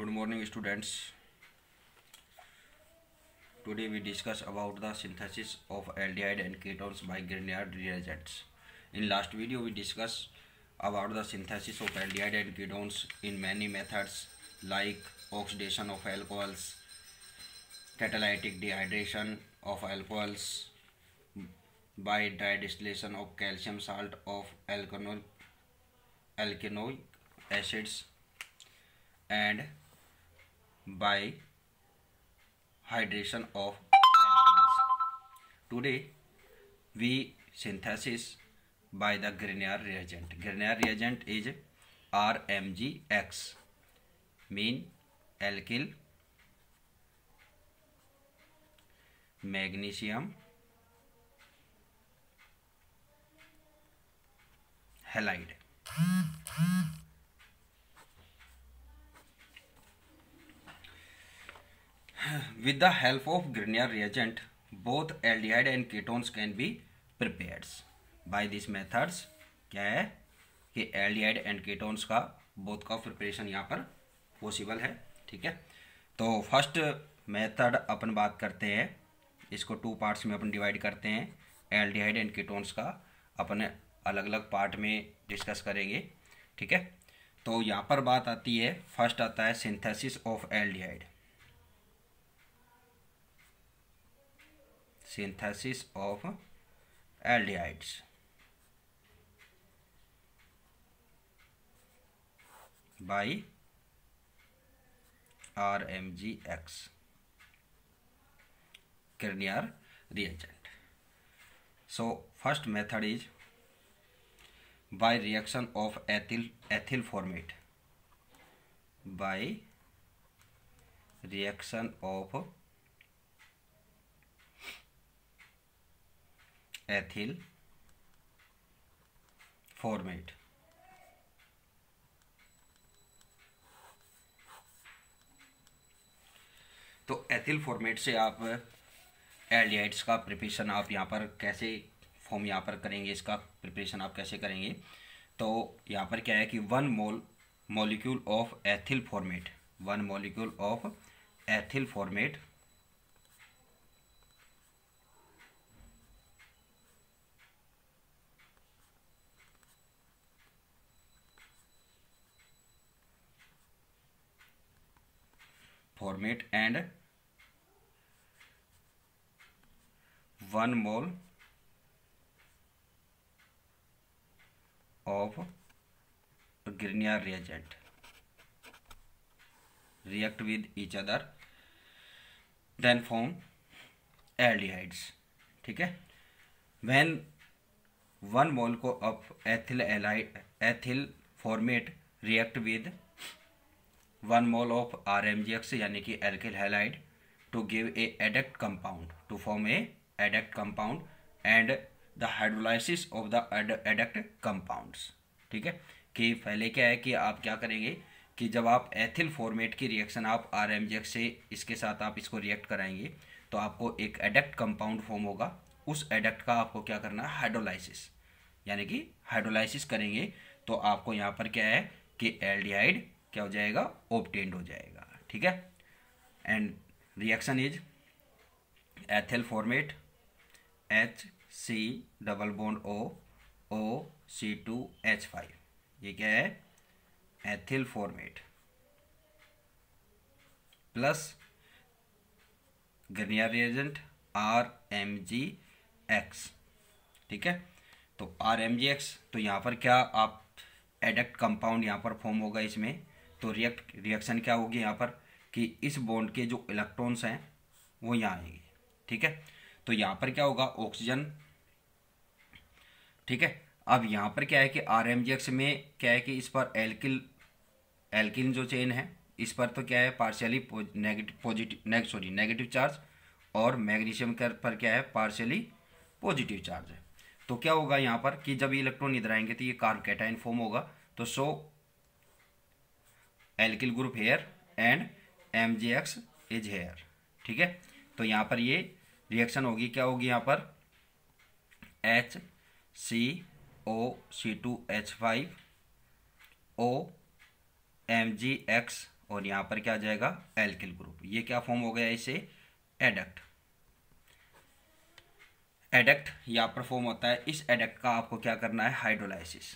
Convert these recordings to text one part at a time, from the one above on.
good morning students today we discuss about the synthesis of aldehyde and ketones by grignard reagents in last video we discussed about the synthesis of aldehyde and ketones in many methods like oxidation of alcohols catalytic dehydration of alcohols by dry distillation of calcium salt of alkanol, alkanoic acids and by hydration of alkenes. Today we synthesis by the Grignard reagent. Grignard reagent is RMGX mean alkyl magnesium halide. With the help of Grignard reagent both aldehyde and ketones can be prepare by this methods क्या है कि aldehyde and ketones का both का preparation यहाँ पर possible है ठीक है तो फर्स्ट मेथड अपन बात करते हैं इसको टू पार्ट्स में अपन डिवाइड करते हैं एल्डिहाइड एंड कीटोन्स का अपन अलग अलग पार्ट में डिस्कस करेंगे ठीक है तो यहाँ पर बात आती है फर्स्ट आता है synthesis of aldehyde synthesis of aldehydes by RMGX Kernier reagent. So first method is by reaction of ethyl ethyl formate by reaction of ethyl formate तो एथिल फॉर्मेट से आप एलियाइट्स का प्रिपरेशन आप यहाँ पर कैसे फॉर्म यहाँ पर करेंगे इसका प्रिपरेशन आप कैसे करेंगे तो यहाँ पर क्या है कि one mole molecule of ethyl formate one molecule of ethyl formate formate and one mole of Grignard reagent react with each other then form aldehydes ठीक है वेन वन मोल को of ethyl ethyl formate react with one mole of R M G X यानी कि alkyl halide to give a adduct compound to form a adduct compound and the hydrolysis of the adduct compounds ठीक है कि पहले क्या है कि आप क्या करेंगे कि जब आप एथिल फॉर्मेट की रिएक्शन आप आर एम जी एक्स से इसके साथ आप इसको रिएक्ट कराएंगे तो आपको एक एडेक्ट कंपाउंड फॉर्म होगा उस एडेक्ट का आपको क्या करना है हाइड्रोलाइसिस यानी कि हाइड्रोलाइसिस करेंगे तो आपको यहाँ पर क्या है कि एल्डिहाइड क्या हो जाएगा ऑप्टेंड हो जाएगा ठीक है and reaction is ethyl formate H C double bond O O C two H five ये क्या है ethyl formate plus Grignard reagent R M G X ठीक है तो आर एम जी एक्स तो यहाँ पर क्या आप एडक्ट कंपाउंड यहाँ पर फॉर्म होगा इसमें तो रिएक्ट रिएक्शन क्या होगी यहाँ पर कि इस बॉन्ड के जो इलेक्ट्रॉन्स हैं वो यहाँ आएंगे ठीक है तो यहाँ पर क्या होगा ऑक्सीजन ठीक है अब यहाँ पर क्या है कि आर में क्या है कि इस पर एल्किल एल्किन जो चेन है इस पर तो क्या है partially negative positive neg sorry negative charge और मैग्नीशियम पर क्या है पार्शियली पॉजिटिव चार्ज है तो क्या होगा यहाँ पर कि जब इलेक्ट्रॉन इधर आएंगे तो ये कार्बकेटाइन फॉर्म होगा तो so alkyl group here and M J X is here ठीक है तो यहाँ पर ये रिएक्शन होगी क्या होगी यहाँ पर H C O C two H five O M G X और यहाँ पर क्या आ जाएगा एल्किल ग्रुप ये क्या फॉर्म हो गया इसे एडक्ट एडक्ट यहाँ पर फॉर्म होता है इस एडक्ट का आपको क्या करना है हाइड्रोलाइसिस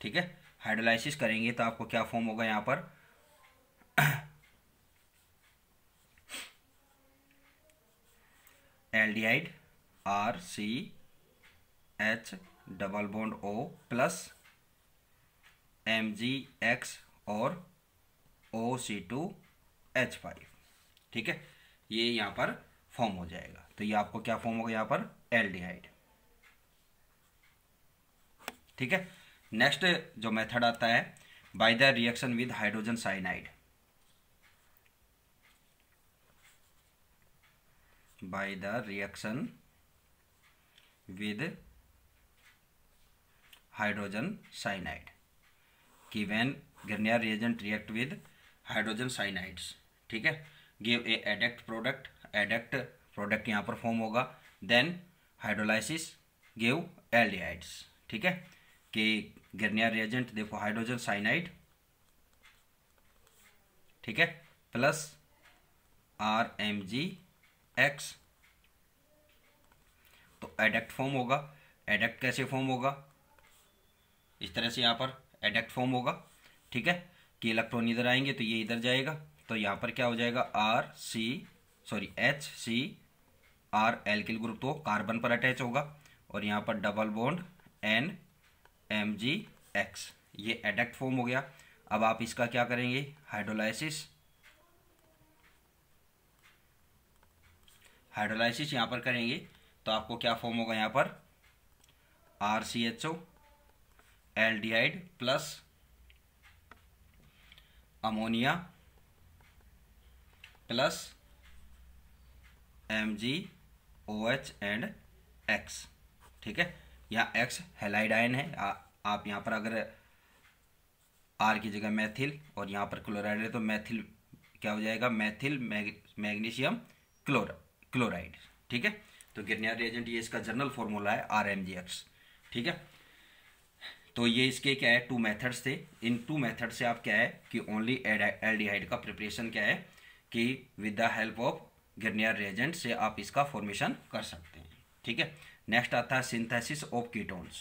ठीक है हाइड्रोलाइसिस करेंगे तो आपको क्या फॉर्म होगा यहाँ पर आइड R C H double bond O plus M G X और O C two H five ठीक है ये यहाँ पर फॉर्म हो जाएगा तो ये आपको क्या फॉर्म होगा यहाँ पर आइड ठीक है नेक्स्ट जो मेथड आता है by the reaction with hydrogen cyanide by the reaction with hydrogen cyanide कि when Grignard reagent react with hydrogen cyanides ठीक है give a adduct product adduct product यहां पर फॉर्म होगा देन हाइड्रोलाइसिस गिव एल ठीक है के गर्नियर रिएजेंट देखो हाइड्रोजन साइनाइड ठीक है plus R M G X तो एडेक्ट फॉर्म होगा एडेक्ट कैसे फॉर्म होगा इस तरह से यहां पर एडेक्ट फॉर्म होगा ठीक है कि इलेक्ट्रॉन इधर आएंगे तो ये इधर जाएगा तो यहां पर क्या हो जाएगा R C sorry H C R alkyl group तो कार्बन पर अटैच होगा और यहां पर double bond N M G X ये एडेक्ट फॉर्म हो गया अब आप इसका क्या करेंगे हाइड्रोलाइसिस हाइड्रोलाइसिस यहां पर करेंगे तो आपको क्या फॉर्म होगा यहां पर R C H O L D आईड plus ammonia plus M G O H and X ठीक है या एक्स हेलाइड आयन है आ, आप यहाँ पर अगर आर की जगह मैथिल और यहाँ पर क्लोराइड है तो मैथिल क्या हो जाएगा methyl mag, magnesium chlor chloride ठीक है तो गिरनियर रिएजेंट ये इसका जनरल फॉर्मूला है आर एम जी एक्स ठीक है तो ये इसके क्या है टू मेथड्स थे इन टू मेथड से आप क्या है कि ओनली एल्डिहाइड का प्रिपरेशन क्या है कि with the help of Grignard reagent से आप इसका फॉर्मेशन कर सकते हैं ठीक है नेक्स्ट आता है synthesis of ketones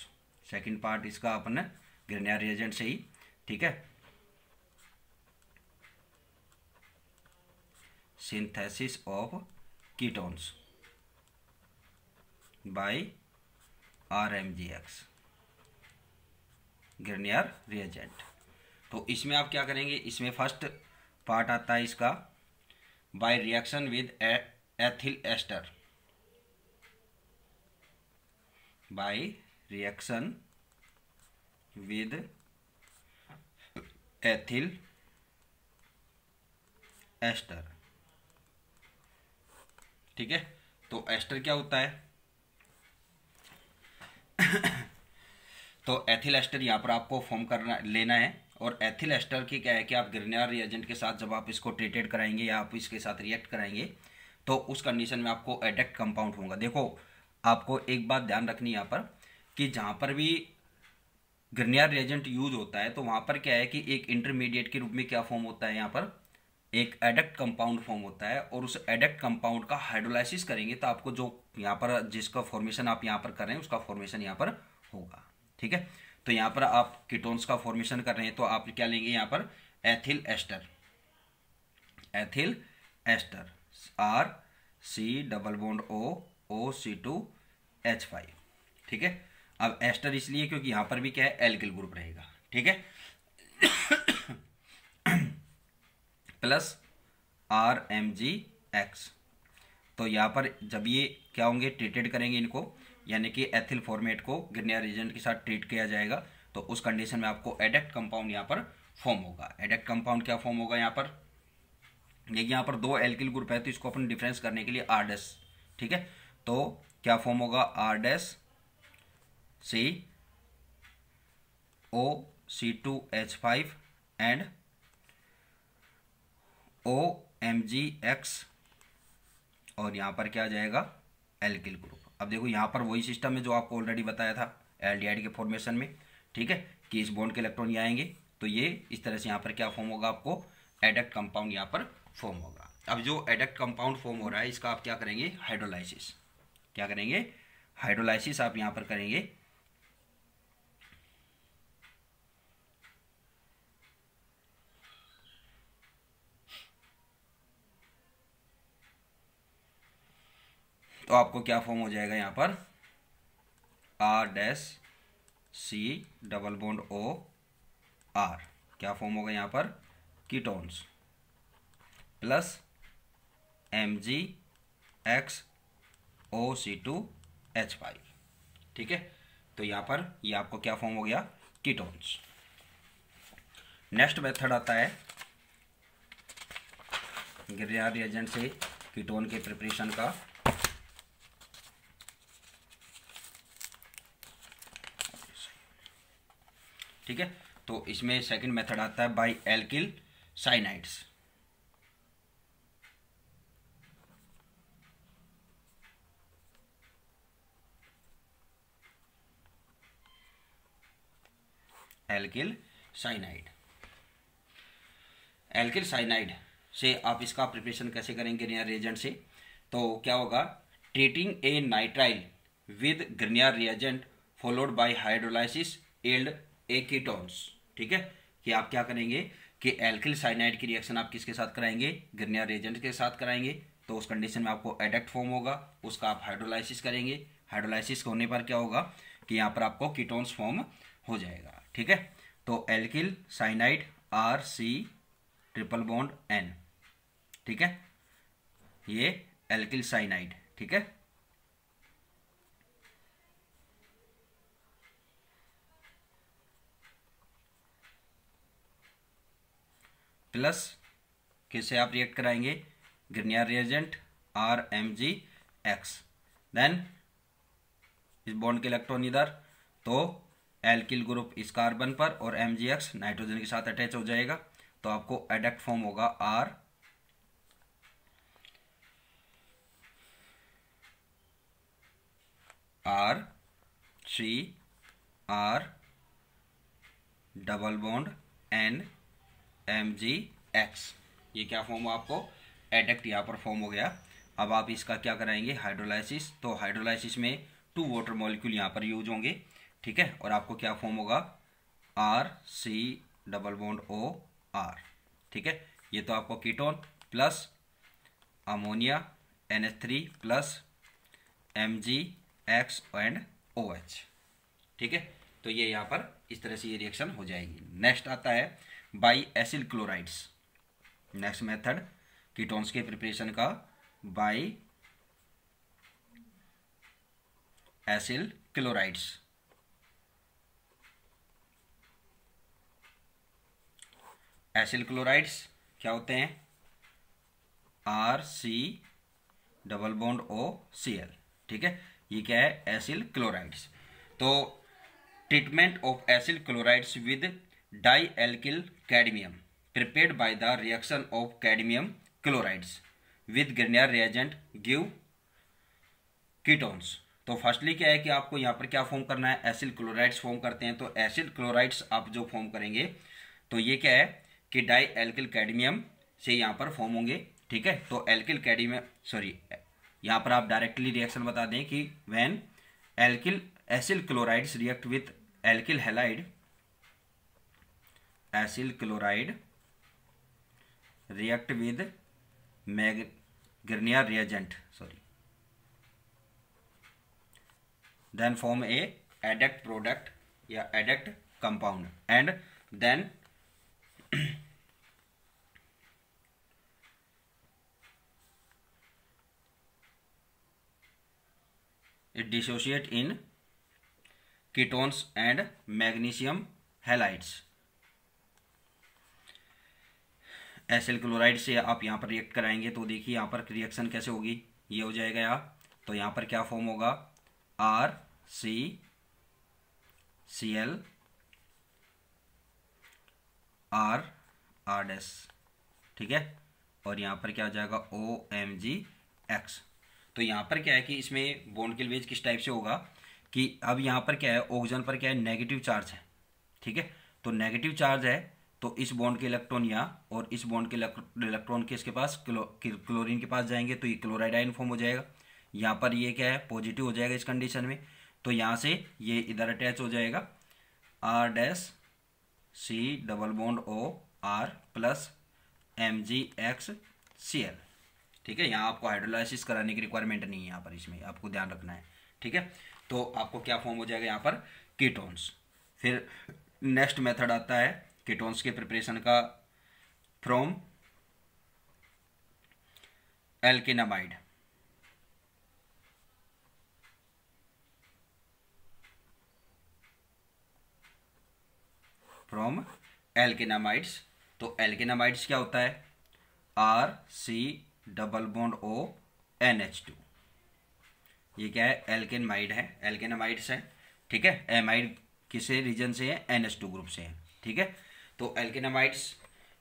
second part इसका अपन ग्रेनियर रिएजेंट से ही ठीक है synthesis of ketones by R M G X Grignard reagent तो इसमें आप क्या करेंगे इसमें फर्स्ट पार्ट आता है इसका by reaction with ethyl ester by reaction with ethyl ester ठीक है तो एस्टर क्या होता है तो एथिल एस्टर यहाँ पर आपको फॉर्म करना लेना है और एथिल एस्टर की क्या है कि आप गिरनेर रिएजेंट के साथ जब आप इसको ट्रीटेड कराएंगे या आप इसके साथ रिएक्ट कराएंगे तो उस कंडीशन में आपको एडेक्ट कंपाउंड होगा देखो आपको एक बात ध्यान रखनी यहाँ पर कि जहाँ पर भी ग्रनियर रेजेंट यूज होता है तो वहाँ पर क्या है कि एक इंटरमीडिएट के रूप में क्या फॉर्म होता है यहाँ पर एक एडक्ट कंपाउंड फॉर्म होता है और उस एडक्ट कंपाउंड का हाइड्रोलाइसिस करेंगे तो आपको जो यहाँ पर जिसका फॉर्मेशन आप यहाँ पर कर रहे हैं उसका फॉर्मेशन यहाँ पर होगा ठीक है तो यहाँ पर आप किटोन्स का फॉर्मेशन कर रहे हैं तो आप क्या लेंगे यहाँ पर ethyl ester ethyl ester R C double bond O O C two H five ठीक है अब एस्टर इसलिए क्योंकि यहां पर भी क्या है एल्किल ग्रुप रहेगा ठीक है plus R M G X तो यहां पर जब ये क्या होंगे ट्रीटेड करेंगे इनको यानी कि एथिल फॉर्मेट को गिरनिया रीजन के साथ ट्रीट किया जाएगा तो उस कंडीशन में आपको एडेक्ट कंपाउंड यहां पर फॉर्म होगा एडेक्ट कंपाउंड क्या फॉर्म होगा यहां पर यहां पर दो एल्किल ग्रुप है तो इसको अपन डिफरेंस करने के लिए आर ठीक है तो क्या फॉर्म होगा R dash C O C two H five and O M G X और यहां पर क्या आ जाएगा एल्किल ग्रुप अब देखो यहां पर वही सिस्टम है जो आपको ऑलरेडी बताया था एल के फॉर्मेशन में ठीक है कि इस बॉन्ड के इलेक्ट्रॉन ये आएंगे तो ये इस तरह से यहां पर क्या फॉर्म होगा आपको एडक्ट कंपाउंड यहां पर फॉर्म होगा अब जो एडक्ट कंपाउंड फॉर्म हो रहा है इसका आप क्या करेंगे हाइड्रोलाइसिस क्या करेंगे हाइड्रोलाइसिस आप यहां पर करेंगे तो आपको क्या फॉर्म हो जाएगा यहां पर R dash C double bond O R क्या फॉर्म होगा यहां पर ketones plus M G X O C two H five ठीक है तो यहाँ पर ये यह आपको क्या फॉर्म हो गया कीटोन्स नेक्स्ट मेथड आता है गिरिया रिएजेंट से कीटोन के प्रिपरेशन का ठीक है तो इसमें सेकंड मेथड आता है by alkyl cyanides alkyl cyanide alkyl cyanide से आप इसका प्रिपरेशन कैसे करेंगे ग्रिनियर रिएजेंट से तो क्या होगा treating a nitrile with Grignard reagent followed by hydrolysis एल्ड कीटोन्स ठीक है कि आप क्या करेंगे कि एल्किल साइनाइड की रिएक्शन आप किसके साथ कराएंगे ग्रिनियर रिएजेंट के साथ कराएंगे तो उस कंडीशन में आपको एडेक्ट फॉर्म होगा उसका आप हाइड्रोलाइसिस करेंगे हाइड्रोलाइसिस होने पर क्या होगा कि यहाँ पर आपको कीटोन्स फॉर्म हो जाएगा ठीक है तो alkyl cyanide R C triple bond N ठीक है ये एल्किल साइनाइड ठीक है प्लस किसे आप रिएक्ट कराएंगे Grignard reagent R M G X then इस बॉन्ड के इलेक्ट्रॉन इधर तो एल्किल ग्रुप इस कार्बन पर और एम नाइट्रोजन के साथ अटैच हो जाएगा तो आपको एडक्ट फॉर्म होगा R R C R double bond N M G X ये क्या फॉर्म हुआ आपको एडक्ट यहाँ पर फॉर्म हो गया अब आप इसका क्या कराएंगे हाइड्रोलाइसिस तो हाइड्रोलाइसिस में टू वाटर मॉलिक्यूल यहाँ पर यूज होंगे ठीक है और आपको क्या फॉर्म होगा R C double bond O R ठीक है ये तो आपको ketone plus ammonia N H three plus M G X and O H ठीक है तो ये यहाँ पर इस तरह से ये रिएक्शन हो जाएगी नेक्स्ट आता है by acyl chlorides next method ketones के प्रिपरेशन का by acyl chlorides acyl chlorides क्या होते हैं R C double bond O C L ठीक है ये क्या है एसिल क्लोराइड्स तो treatment of acyl chlorides with di alkyl cadmium prepared by the reaction of cadmium chlorides with Grignard reagent give ketones तो फर्स्टली क्या है कि आपको यहाँ पर क्या फॉर्म करना है एसिल क्लोराइड्स फॉर्म करते हैं तो एसिल क्लोराइड्स आप जो फॉर्म करेंगे तो ये क्या है कि डाई एल्किल कैडमियम से यहाँ पर फॉर्म होंगे ठीक है तो एल्किल कैडमियम सॉरी यहाँ पर आप डायरेक्टली रिएक्शन बता दें कि when alkyl acyl chlorides react with alkyl halide acyl chloride react with magnesia reagent sorry then form a adduct product या adduct compound and then it dissociate in ketones and magnesium halides acyl chloride से आप यहाँ पर react कराएंगे तो देखिए यहाँ पर रिएक्शन कैसे होगी ये हो जाएगा यहाँ तो यहाँ पर क्या फॉर्म होगा R C C L R R dash ठीक है और यहाँ पर क्या हो जाएगा ओ एम जी एक्स तो यहाँ पर क्या है कि इसमें बॉन्ड किलवेज किस टाइप से होगा कि अब यहाँ पर क्या है ऑक्सीजन पर क्या है नेगेटिव चार्ज है ठीक है तो नेगेटिव चार्ज है तो इस बॉन्ड के इलेक्ट्रॉन यहाँ और इस बॉन्ड के इलेक्ट्रॉन के इसके पास क्लो, क्लोरीन के पास जाएंगे तो ये क्लोराइड आयन फॉर्म हो जाएगा यहाँ पर ये क्या है पॉजिटिव हो जाएगा इस कंडीशन में तो यहाँ से ये इधर अटैच हो जाएगा R dash C double bond O R plus M G X C L ठीक है यहाँ आपको हाइड्रोलाइसिस कराने की रिक्वायरमेंट नहीं है यहाँ पर इसमें आपको ध्यान रखना है ठीक है तो आपको क्या फॉर्म हो जाएगा यहाँ पर कीटोन्स फिर नेक्स्ट मेथड आता है कीटोन्स के प्रिपरेशन का फ्रॉम एल्केनामाइड फ्रॉम एल्केनामाइड्स तो एल्केनामाइड्स क्या होता है R C double bond O N H two ये क्या है एल्केन माइड है एल्केन अमाइड्स है ठीक है एमाइड किसे रीजन से है एन एच टू ग्रुप से है ठीक है तो एल्केन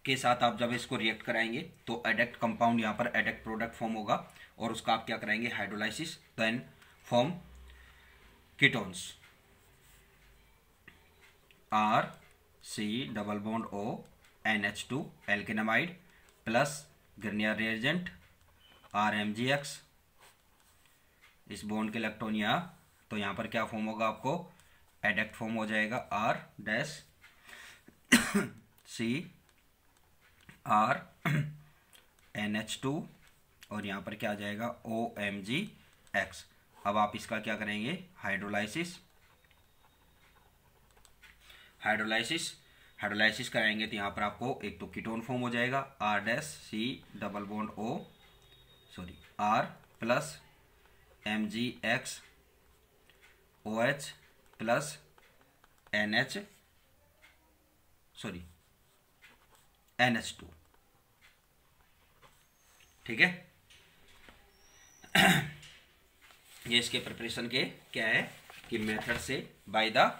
के साथ आप जब इसको रिएक्ट कराएंगे तो एडेक्ट कंपाउंड यहाँ पर एडेक्ट प्रोडक्ट फॉर्म होगा और उसका आप क्या कराएंगे hydrolysis then form ketones R C double bond O N H two alkanamide plus Grignard reagent R M G X इस बॉन्ड के इलेक्ट्रॉन यहाँ तो यहाँ पर क्या फॉर्म होगा आपको एडेक्ट फॉर्म हो जाएगा R dash C R N H two और यहाँ पर क्या आ जाएगा ओ एम जी एक्स अब आप इसका क्या करेंगे हाइड्रोलाइसिस हाइड्रोलाइसिस हाइड्रोलाइसिस कराएंगे तो यहाँ पर आपको एक तो कीटोन फॉर्म हो जाएगा R dash C double bond O sorry R plus M G X O H plus N H sorry N H two ठीक है ये इसके प्रिपरेशन के क्या है कि मेथड से by the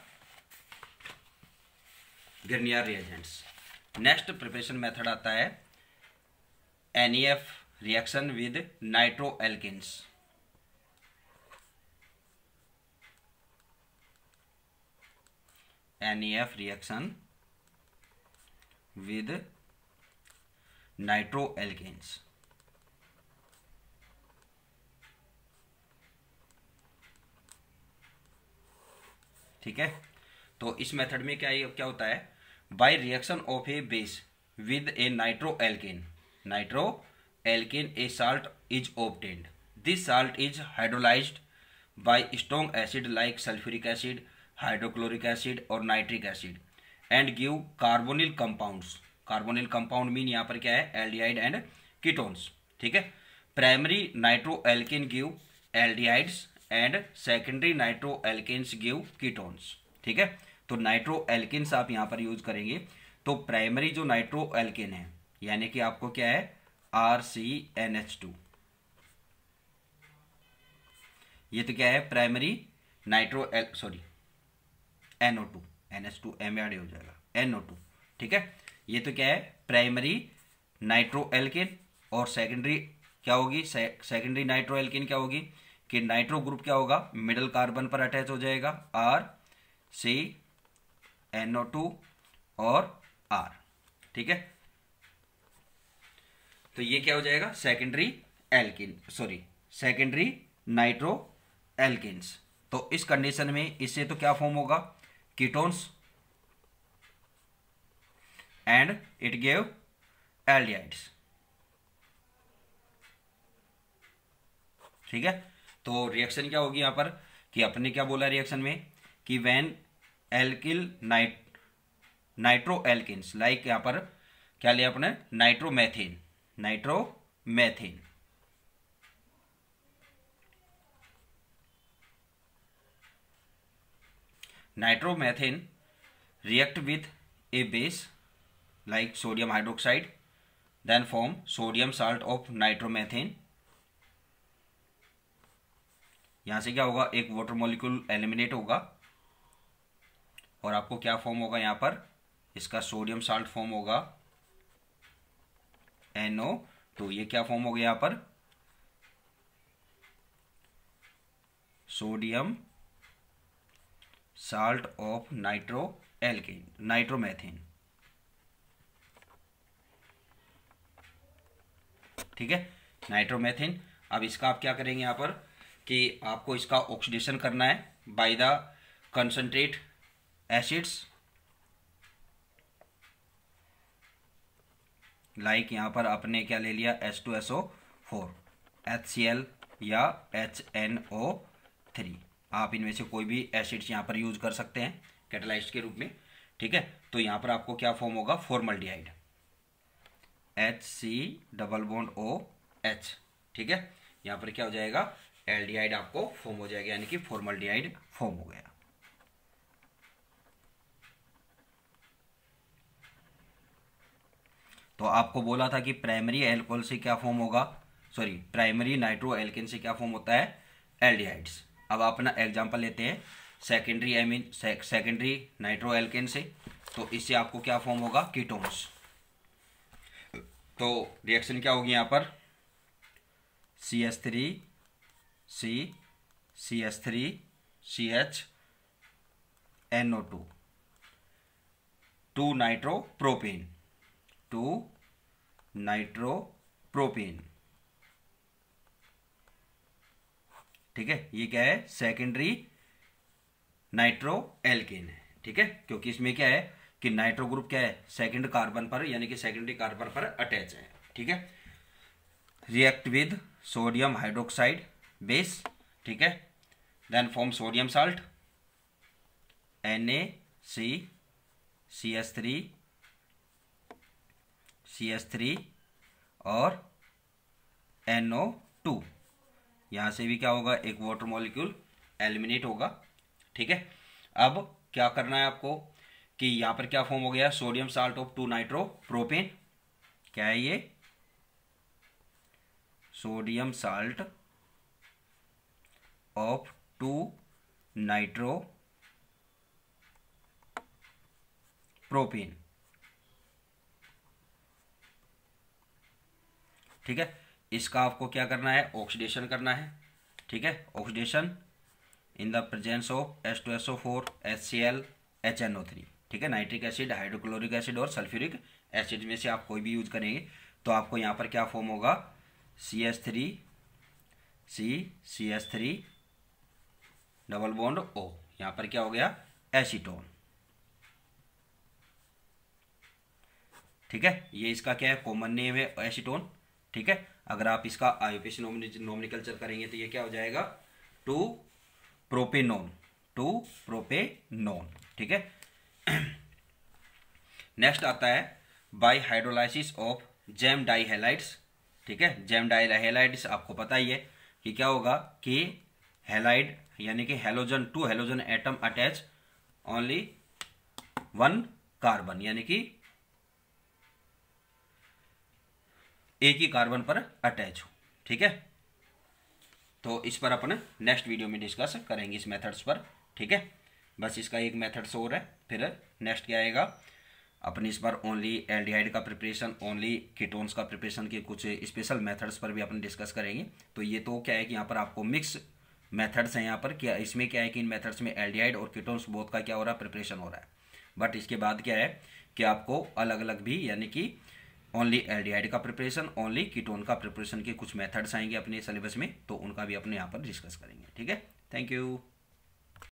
Grignard reagents next preparation method आता है NEF reaction with nitro alkenes reaction with nitro alkenes ठीक है तो इस मेथड में क्या क्या होता है by reaction of a base with a nitro alkane nitro alkane a salt is obtained this salt is hydrolyse by strong acid like sulphuric acid hydrochloric acid और nitric acid and give carbonyl compound carbonyl compound mean यहां पर क्या है al and ketones ठीक है primary nitro alkene give al and secondary nitro alkanes give ketones ठीक है तो नाइट्रो एल्किन्स आप यहां पर यूज करेंगे तो प्राइमरी जो नाइट्रो एल्किन है यानी कि आपको क्या है R C N H two ये तो क्या है primary nitro al sorry NO two N H two amide हो जाएगा एनओ टू ठीक है ये तो क्या है प्राइमरी नाइट्रो एल्किन और सेकेंडरी क्या होगी सेकेंडरी नाइट्रो एल्किन क्या होगी कि नाइट्रो ग्रुप क्या होगा मिडल कार्बन पर अटैच हो जाएगा आर सी टू और आर ठीक है तो ये क्या हो जाएगा secondary alkene sorry secondary nitro alkenes तो इस कंडीशन में इससे तो क्या फॉर्म होगा ketones and it gave aldehydes ठीक है तो रिएक्शन क्या होगी यहां पर कि अपने क्या बोला रिएक्शन में कि when alkyl night nitro alkenes like यहाँ पर क्या लिया अपने nitromethane nitromethane nitromethane react with a base like sodium hydroxide then form sodium salt of nitromethane यहां से क्या होगा एक वाटर मॉलिक्यूल एलिमिनेट होगा और आपको क्या फॉर्म होगा यहां पर इसका सोडियम साल्ट फॉर्म होगा एनओ तो ये क्या फॉर्म हो गया पर sodium salt of nitro alkane nitromethane ठीक है नाइट्रोमैथिन अब इसका आप क्या करेंगे यहां पर कि आपको इसका ऑक्सीडेशन करना है by the concentrate acids like यहां पर आपने क्या ले लिया H two S O four H C L या एच एन ओ थ्री आप इनमें से कोई भी एसिड्स यहां पर यूज कर सकते हैं कैटेलाइज के रूप में ठीक है तो यहां पर आपको क्या फॉर्म होगा formaldehyde H C double bond O H ठीक है यहां पर क्या हो जाएगा एल आपको फॉर्म हो जाएगा यानी कि फॉर्मल आइड फॉर्म हो गया तो आपको बोला था कि प्राइमरी एल्कोहल से क्या फॉर्म होगा सॉरी प्राइमरी नाइट्रो एल्किन से क्या फॉर्म होता है एल्डिहाइड्स अब अपना एग्जाम्पल लेते हैं secondary I mean secondary nitro alkene से तो इससे आपको क्या फॉर्म होगा कीटोन्स तो रिएक्शन क्या होगी यहाँ पर C S three C C S three C H N O two two nitro propane two nitropropane ठीक है ये क्या है सेकेंडरी नाइट्रो एल्केन है ठीक है क्योंकि इसमें क्या है कि नाइट्रो ग्रुप क्या है सेकेंड कार्बन पर यानी कि सेकेंडरी कार्बन पर अटैच है ठीक है react with sodium hydroxide base ठीक है then form sodium salt N A C C S three C S three और एन ओ टू यहाँ से भी क्या होगा एक वाटर मॉलिक्यूल एलिमिनेट होगा ठीक है अब क्या करना है आपको कि यहाँ पर क्या फॉर्म हो गया sodium salt of two nitro propane क्या है ये sodium salt of two nitro propane ठीक है इसका आपको क्या करना है ऑक्सीडेशन करना है ठीक है oxidation in the presence of S two S O four H C L H N O three ठीक है नाइट्रिक एसिड हाइड्रोक्लोरिक एसिड और सल्फ्यूरिक एसिड में से आप कोई भी यूज करेंगे तो आपको यहाँ पर क्या फॉर्म होगा C S three C C S three double bond O यहाँ पर क्या हो गया एसीटोन ठीक है ये इसका क्या है कॉमन नेम है एसीटोन ठीक है अगर आप इसका आई नोमिकल्चर करेंगे तो ये क्या हो जाएगा टू प्रोपेनोन टू प्रोपेनोन ठीक है नेक्स्ट आता है by hydrolysis of gem dihalides ठीक है जेम डाईहेलाइट्स आपको पता ही है कि क्या होगा कि हेलाइड यानी कि halogen two halogen atom attach only one carbon यानी कि एक ही कार्बन पर अटैच हो ठीक है तो इस पर अपन नेक्स्ट वीडियो में डिस्कस करेंगे इस मेथड्स पर ठीक है बस इसका एक मेथड्स और है फिर नेक्स्ट क्या आएगा अपन इस पर ओनली एल्डिहाइड का प्रिपरेशन ओनली कीटोन्स का प्रिपरेशन के कुछ स्पेशल मेथड्स पर भी अपन डिस्कस करेंगे तो ये तो क्या है कि यहाँ पर आपको मिक्स मेथड्स हैं यहाँ पर क्या इसमें क्या है कि इन मेथड्स में एल्डिहाइड और कीटोन्स बोथ का क्या हो रहा है प्रिपरेशन हो रहा है बट इसके बाद क्या है कि आपको अलग अलग भी यानी कि ओनली एल्डिहाइड का प्रिपरेशन ओनली कीटोन का प्रिपरेशन के कुछ मेथड्स आएंगे अपने सिलेबस में तो उनका भी अपने यहाँ पर डिस्कस करेंगे ठीक है थैंक यू